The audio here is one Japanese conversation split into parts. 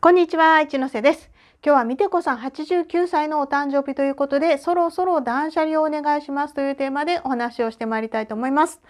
こんにちは一ノ瀬です今日はみてこさん89歳のお誕生日ということでそろそろ断捨離をお願いしますというテーマでお話をしてまいりたいと思います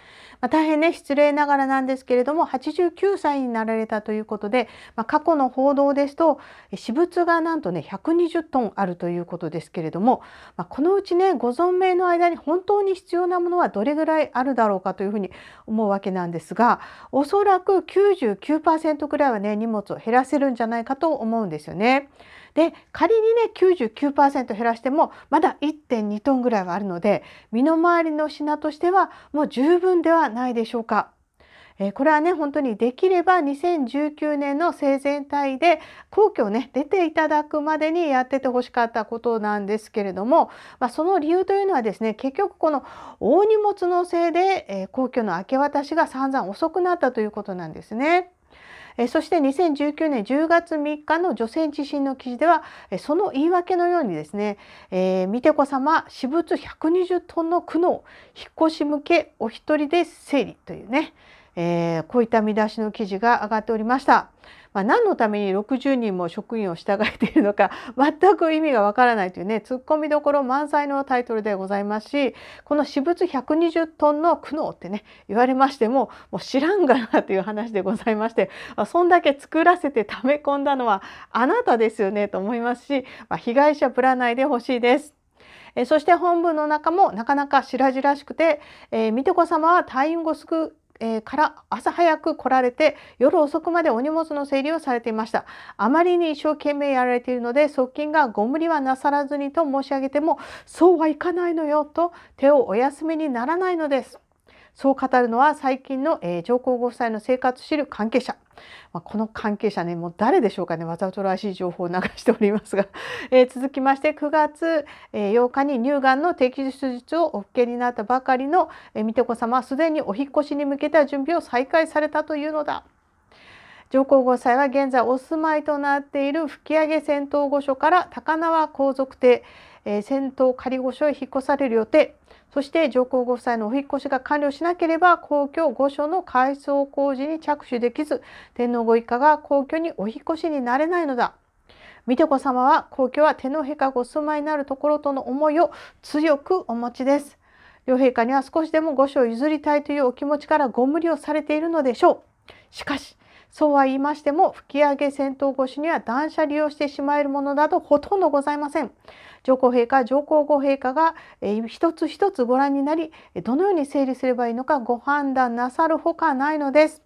まあ、大変ね失礼ながらなんですけれども89歳になられたということで、まあ、過去の報道ですと私物がなんとね120トンあるということですけれども、まあ、このうちねご存命の間に本当に必要なものはどれぐらいあるだろうかというふうに思うわけなんですがおそらく99%くらいはね荷物を減らせるんじゃないかと思うんですよね。で仮にね99%減らしてもまだ1.2トンぐらいはあるので身の回りの品としてはもう十分ではないでしょうか。えこれはね本当にできれば2019年の生前体で皇居をね出ていただくまでにやっててほしかったことなんですけれども、まあ、その理由というのはですね結局この大荷物のせいで、え皇居の明け渡しが散々遅くなったということなんですね。えそして2019年10月3日の女性地震の記事では、えその言い訳のようにですね、えー、見てこ様私物120トンの苦悩引っ越し向けお一人で整理というね、えー、こういった見出しの記事が上がっておりました。まあ、何のために60人も職員を従えているのか 全く意味がわからないというねツッコミどころ満載のタイトルでございますしこの私物120トンの苦悩ってね言われましてももう知らんがなという話でございましてそんだけ作らせて溜め込んだのはあなたですよねと思いますし、まあ、被害者ぶらないでほしいです。そして本文の中もなかなか白々しくて、えー、子様は退院後すぐから朝早く来られて夜遅くまでお荷物の整理をされていましたあまりに一生懸命やられているので側近がご無理はなさらずにと申し上げてもそうはいかないのよと手をお休みにならないのですそう語るのは最近の、えー、上皇ご夫妻の生活を知る関係者。まあ、この関係者ねもう誰でしょうかねわざとらしい情報を流しておりますが、えー、続きまして9月8日に乳がんの定期手術をお受けになったばかりの、えー、水戸子様はすでにお引越しに向けた準備を再開されたというのだ。上皇ご夫妻は現在お住まいとなっている吹上仙洞御所から高輪皇族邸、えー、仙洞仮御所へ引っ越される予定。そして上皇ご夫妻のお引越しが完了しなければ皇居御所の改装工事に着手できず天皇ご一家が皇居にお引越しになれないのだ。美智子様は皇居は天皇陛下ご住まいになるところとの思いを強くお持ちです。両陛下には少しでも御所を譲りたいというお気持ちからご無理をされているのでしょう。しかしそうは言いましても吹き上げ戦闘越しには断捨離をしてしまえるものなどほとんどございません。上皇陛下上皇后陛下が、えー、一つ一つご覧になりどのように整理すればいいのかご判断なさるほかないのです。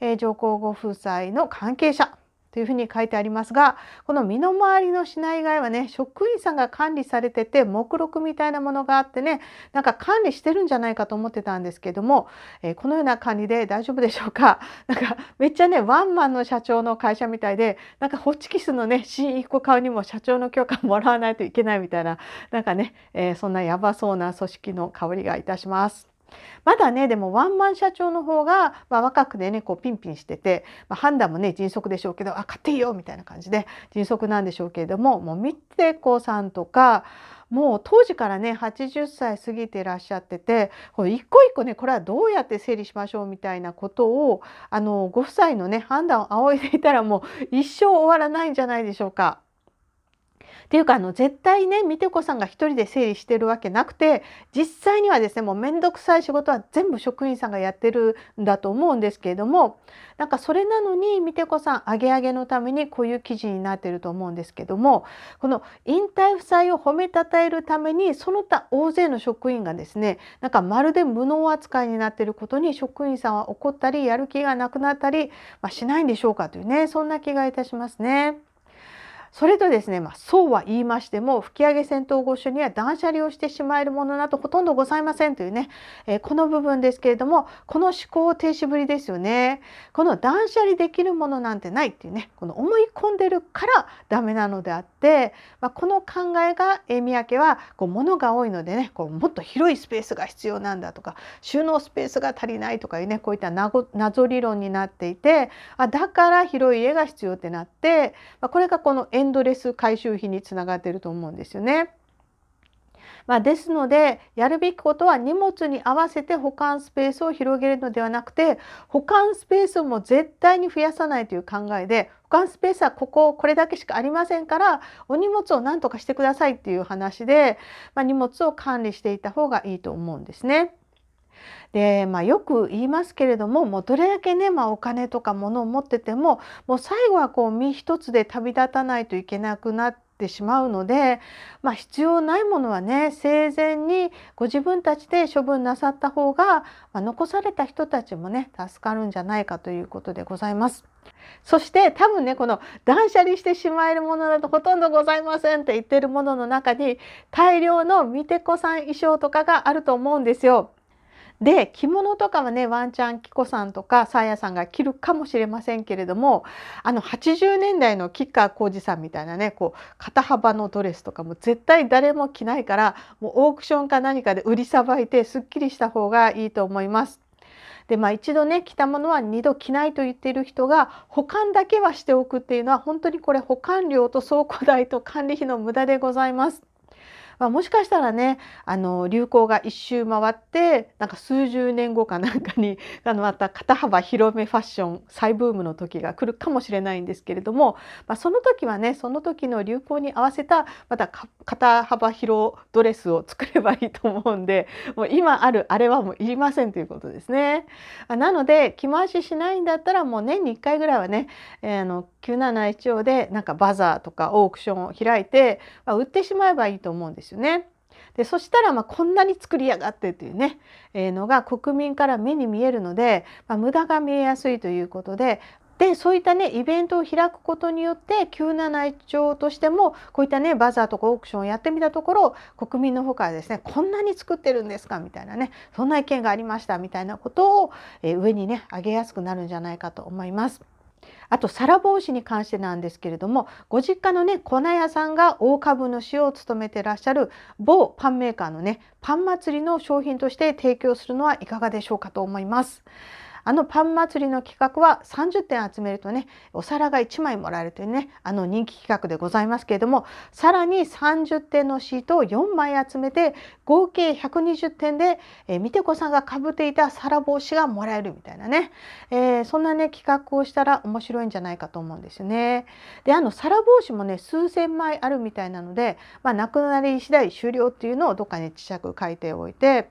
えー、上皇ご夫妻の関係者というふうに書いてありますがこの身の回りの品以外はね職員さんが管理されてて目録みたいなものがあってねなんか管理してるんじゃないかと思ってたんですけども、えー、このような管理で大丈夫でしょうか なんかめっちゃねワンマンの社長の会社みたいでなんかホッチキスのね新一個買うにも社長の許可もらわないといけないみたいななんかね、えー、そんなやばそうな組織の香りがいたします。まだねでもワンマン社長の方が、まあ、若くでねこうピンピンしてて、まあ、判断もね迅速でしょうけどあ買っていいよみたいな感じで迅速なんでしょうけれどももう三手子さんとかもう当時からね80歳過ぎてらっしゃっててこれ一個一個ねこれはどうやって整理しましょうみたいなことをあのご夫妻のね判断を仰いでいたらもう一生終わらないんじゃないでしょうか。っていうかあの絶対ねみてこさんが一人で整理してるわけなくて実際にはですねもう面倒くさい仕事は全部職員さんがやってるんだと思うんですけれどもなんかそれなのにみてこさんあげあげのためにこういう記事になってると思うんですけどもこの引退負債を褒めたたえるためにその他大勢の職員がですねなんかまるで無能扱いになってることに職員さんは怒ったりやる気がなくなったり、まあ、しないんでしょうかというねそんな気がいたしますね。それとですね、まあ、そうは言いましても吹上げ戦闘合所には断捨離をしてしまえるものなどほとんどございませんというね、えー、この部分ですけれどもこの思考停止ぶりですよねこの断捨離できるものなんてないっていうねこの思い込んでるからダメなのであって、まあ、この考えが、え三宅はこう物が多いのでねこうもっと広いスペースが必要なんだとか収納スペースが足りないとかいうねこういった謎理論になっていてあだから広い家が必要ってなって、まあ、これがこの「エンドレス回収費につながっていると思うんですよね。まあ、ですのでやるべきことは荷物に合わせて保管スペースを広げるのではなくて保管スペースも絶対に増やさないという考えで保管スペースはこここれだけしかありませんからお荷物を何とかしてくださいっていう話で、まあ、荷物を管理していた方がいいと思うんですね。で、まあ、よく言いますけれどももうどれだけね、まあ、お金とか物を持っててももう最後はこう身一つで旅立たないといけなくなってしまうので、まあ、必要ないものはね生前にご自分たちで処分なさった方が、まあ、残された人たちもね助かるんじゃないかということでございます。そして多分ねこの断捨離してしまえるものだとほとんどございませんって言ってるものの中に大量の見てこさん衣装とかがあると思うんですよ。で着物とかはねワンちゃんキコさんとかサーヤさんが着るかもしれませんけれどもあの80年代の吉川浩司さんみたいなねこう肩幅のドレスとかも絶対誰も着ないからもうオークションか何かで売りさばいてすっきりした方がいいと思います。でまあ一度ね着たものは二度着ないと言っている人が保管だけはしておくっていうのは本当にこれ保管料と倉庫代と管理費の無駄でございます。まあ、もしかしたらねあの流行が一周回ってなんか数十年後かなんかに あのまた肩幅広めファッション再ブームの時が来るかもしれないんですけれども、まあ、その時はねその時の流行に合わせたまた肩幅広ドレスを作ればいいと思うんで もう今あるあれはもういりませんということですね。なので着回ししないんだったらもう年に1回ぐらいはね、えー、あの971をでなんかバザーとかオークションを開いて、まあ、売ってしまえばいいと思うんですですよね。でそしたらまあこんなに作りやがってというね、えー、のが国民から目に見えるので、まあ、無駄が見えやすいということででそういったねイベントを開くことによって971兆としてもこういったねバザーとかオークションをやってみたところ国民の方からですねこんなに作ってるんですかみたいなねそんな意見がありましたみたいなことを、えー、上にね上げやすくなるんじゃないかと思います。あと皿帽子に関してなんですけれどもご実家のね粉屋さんが大株主を務めてらっしゃる某パンメーカーのねパン祭りの商品として提供するのはいかがでしょうかと思います。あのパン祭りの企画は30点集めるとねお皿が1枚もらえるというねあの人気企画でございますけれどもさらに30点のシートを4枚集めて合計120点で、えー、みてこさんがかぶっていた皿帽子がもらえるみたいなね、えー、そんなね企画をしたら面白いんじゃないかと思うんですよね。であの皿帽子もね数千枚あるみたいなので、まあ、なくなり次第終了っていうのをどっかにちっく書いておいて。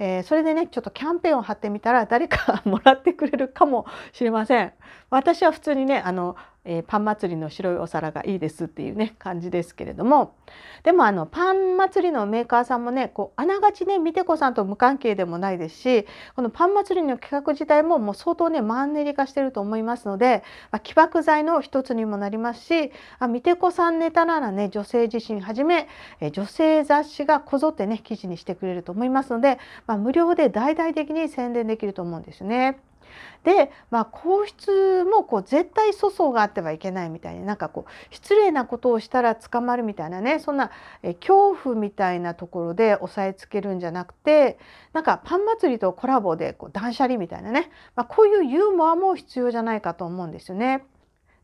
えー、それでねちょっとキャンペーンを貼ってみたら誰か もらってくれるかもしれません。私は普通にねあのえー、パン祭りの白いお皿がいいですっていうね感じですけれどもでもあのパン祭りのメーカーさんもねこうあながちねみてこさんと無関係でもないですしこのパン祭りの企画自体ももう相当ねマンネリ化してると思いますので、まあ、起爆剤の一つにもなりますしあみてこさんネタならね女性自身はじめ、え女性雑誌がこぞってね記事にしてくれると思いますので、まあ、無料で大々的に宣伝できると思うんですね。で、まあ、皇室もこう絶対粗相があってはいけないみたいになんかこう失礼なことをしたら捕まるみたいなねそんなえ恐怖みたいなところで押さえつけるんじゃなくてなんかパン祭りとコラボでこう断捨離みたいなね、まあ、こういうユーモアも必要じゃないかと思うんですよね。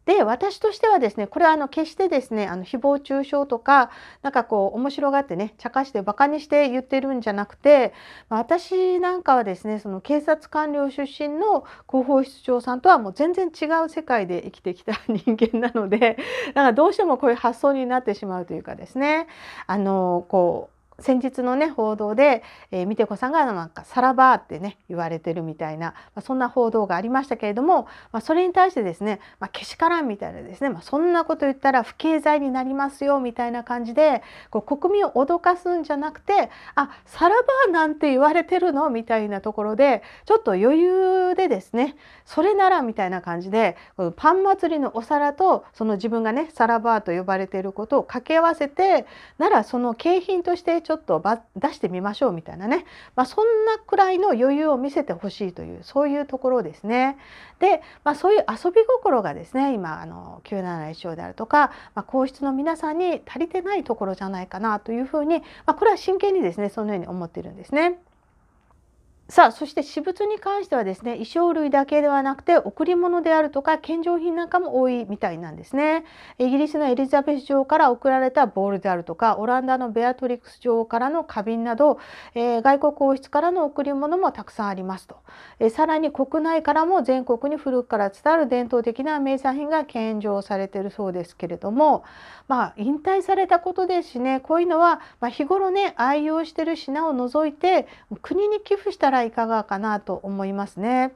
で私としてはですねこれはあの決してですねあの誹謗中傷とかなんかこう面白がってね茶化してバカにして言ってるんじゃなくて私なんかはですねその警察官僚出身の広報室長さんとはもう全然違う世界で生きてきた人間なのでなんかどうしてもこういう発想になってしまうというかですねあのこう先日のね報道で、えー、見て子さんがなんかさらばってね言われてるみたいな、まあ、そんな報道がありましたけれども、まあ、それに対してですね、まあ、けしからんみたいなですね、まあ、そんなこと言ったら不敬罪になりますよみたいな感じでこう国民を脅かすんじゃなくてあさらばなんて言われてるのみたいなところでちょっと余裕でですねそれならみたいな感じでパン祭りのお皿とその自分がねさらばと呼ばれていることを掛け合わせてならその景品としてちょっと出してみましょうみたいなね、まあ、そんなくらいの余裕を見せてほしいというそういうところですね。で、まあ、そういう遊び心がですね今あの971章であるとか、まあ、皇室の皆さんに足りてないところじゃないかなというふうに、まあ、これは真剣にですねそのように思っているんですね。さあそして私物に関してはですね衣装類だけではなくて贈り物であるとか献上品なんかも多いみたいなんですねイギリスのエリザベス女王から贈られたボールであるとかオランダのベアトリックス女王からの花瓶など、えー、外国王室からの贈り物もたくさんありますと、えー、さらに国内からも全国に古くから伝わる伝統的な名産品が献上されているそうですけれどもまあ引退されたことですしねこういうのは、まあ、日頃ね愛用してる品を除いて国に寄付したららいかがかなと思いますね。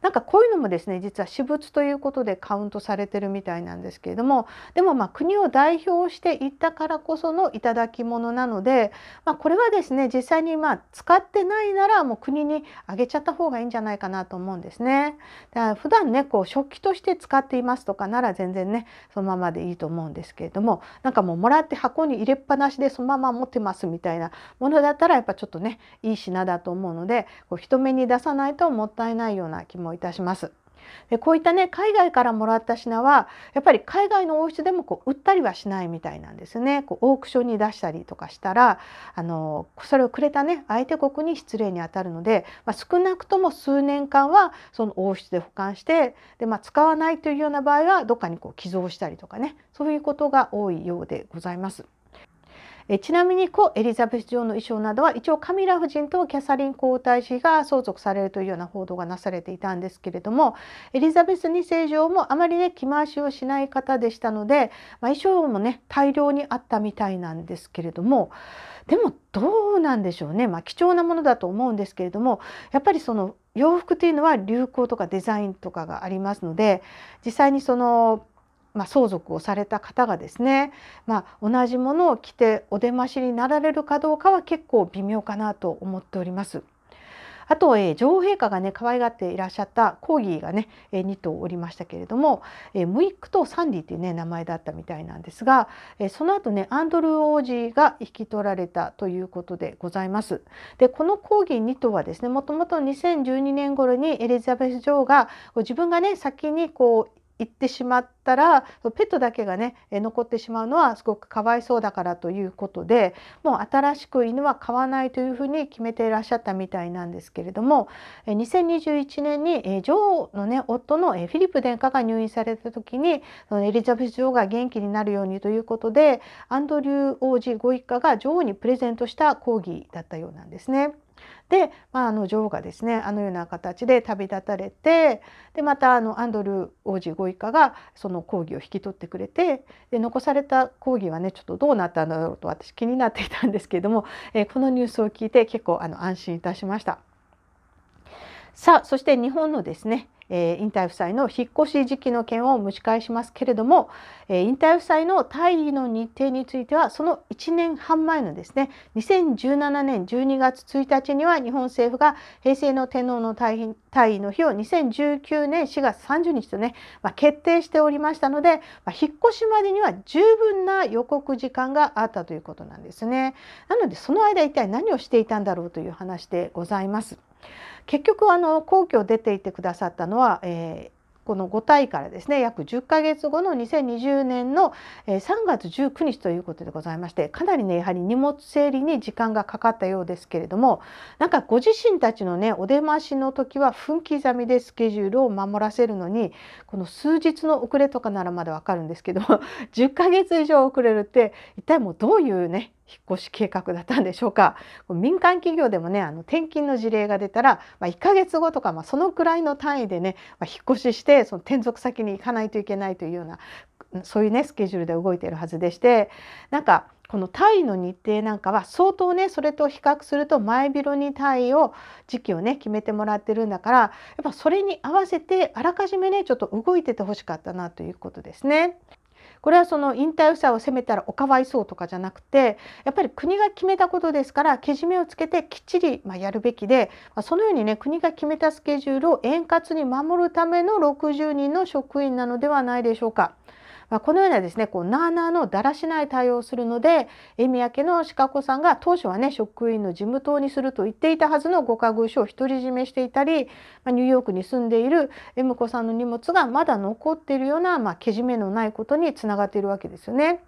なんかこういうのもですね実は私物ということでカウントされてるみたいなんですけれどもでもまあ国を代表していったからこその頂き物なので、まあ、これはですね実際にまあ使ってないならもう国にあげちゃった方がいいんじゃないかなと思うんですね。だから普段ねこう食器として使っていますとかなら全然ねそのままでいいと思うんですけれどもなんかもうもらって箱に入れっぱなしでそのまま持ってますみたいなものだったらやっぱちょっとねいい品だと思うのでこう人目に出さないともったいないような気もいたします。でこういったね海外からもらった品はやっぱり海外の王室でもこう売ったりはしないみたいなんですねこうオークションに出したりとかしたらあのそれをくれたね相手国に失礼にあたるので、まあ、少なくとも数年間はその王室で保管してで、まあ、使わないというような場合はどっかにこう寄贈したりとかねそういうことが多いようでございます。えちなみに故エリザベス女王の衣装などは一応カミラ夫人とキャサリン皇太子が相続されるというような報道がなされていたんですけれどもエリザベス2世女王もあまりね着回しをしない方でしたので、まあ、衣装もね大量にあったみたいなんですけれどもでもどうなんでしょうね、まあ、貴重なものだと思うんですけれどもやっぱりその洋服というのは流行とかデザインとかがありますので実際にそのまあ、相続をされた方がですね、まあ、同じものを着てお出ましになられるかどうかは結構微妙かなと思っております。あと、えー、女王陛下がね可愛がっていらっしゃったコーギーがね、えー、2頭おりましたけれども、えー、ムイックとサンディっていうね名前だったみたいなんですが、えー、その後ねアンドルー王子が引き取られたということでございます。でこのコーギー2頭はですねもともと2012年頃にエリザベス女王が自分がね先にこう行ってしまったらペットだけがね残ってしまうのはすごくかわいそうだからということでもう新しく犬は飼わないというふうに決めていらっしゃったみたいなんですけれども2021年に女王のね夫のフィリップ殿下が入院された時にエリザベス女王が元気になるようにということでアンドリュー王子ご一家が女王にプレゼントした講義だったようなんですね。で、まあ、あの女王がですねあのような形で旅立たれてでまたあのアンドルー王子ご一家がその講義を引き取ってくれてで残された講義はねちょっとどうなったんだろうと私気になっていたんですけれども、えー、このニュースを聞いて結構あの安心いたしました。さあそして日本のですねえー、引退夫妻の引っ越し時期の件を蒸し返しますけれども、えー、引退夫妻の退位の日程についてはその1年半前のですね2017年12月1日には日本政府が平成の天皇の退位の日を2019年4月30日とね、まあ、決定しておりましたので、まあ、引っ越しまでには十分な予告時間があったということなんですね。なのでその間一体何をしていたんだろうという話でございます。結局あの皇居を出ていてくださったのは、えー、この5体からですね約10ヶ月後の2020年の3月19日ということでございましてかなりねやはり荷物整理に時間がかかったようですけれどもなんかご自身たちのねお出ましの時は分刻みでスケジュールを守らせるのにこの数日の遅れとかならまだわかるんですけど10 ヶ月以上遅れるって一体もうどういうね引っ越し計画だったんでしょうか民間企業でもねあの転勤の事例が出たら、まあ、1ヶ月後とか、まあ、そのくらいの単位でね、まあ、引っ越ししてその転属先に行かないといけないというようなそういうねスケジュールで動いているはずでしてなんかこの単位の日程なんかは相当ねそれと比較すると前広に単位を時期をね決めてもらってるんだからやっぱそれに合わせてあらかじめねちょっと動いててほしかったなということですね。これはその引退夫妻を責めたらおかわいそうとかじゃなくてやっぱり国が決めたことですからけじめをつけてきっちりまやるべきでそのようにね国が決めたスケジュールを円滑に守るための60人の職員なのではないでしょうか。まあ、このようなですねこうなあなあのだらしない対応をするので恵宮家の鹿子さんが当初はね職員の事務棟にすると言っていたはずのご家具所を独り占めしていたり、まあ、ニューヨークに住んでいる恵子さんの荷物がまだ残っているような、まあ、けじめのないことにつながっているわけですよね。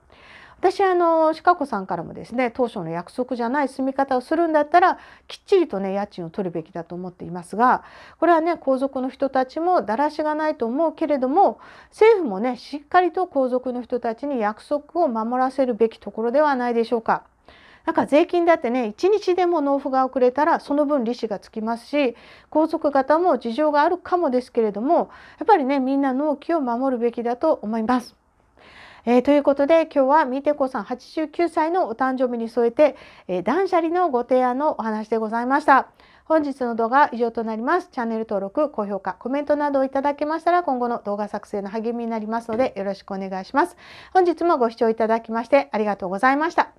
私あのシカ子さんからもですね当初の約束じゃない住み方をするんだったらきっちりとね家賃を取るべきだと思っていますがこれはね皇族の人たちもだらしがないと思うけれども政府もねしっかりと皇族の人たちに約束を守らせるべきところではないでしょうか。なんか税金だってね1日でも納付が遅れたらその分利子がつきますし皇族方も事情があるかもですけれどもやっぱりねみんな納期を守るべきだと思います。えー、ということで今日はみてこさん89歳のお誕生日に添えて、えー、断捨離のご提案のお話でございました。本日の動画は以上となります。チャンネル登録、高評価、コメントなどをいただけましたら今後の動画作成の励みになりますのでよろしくお願いします。本日もご視聴いただきましてありがとうございました。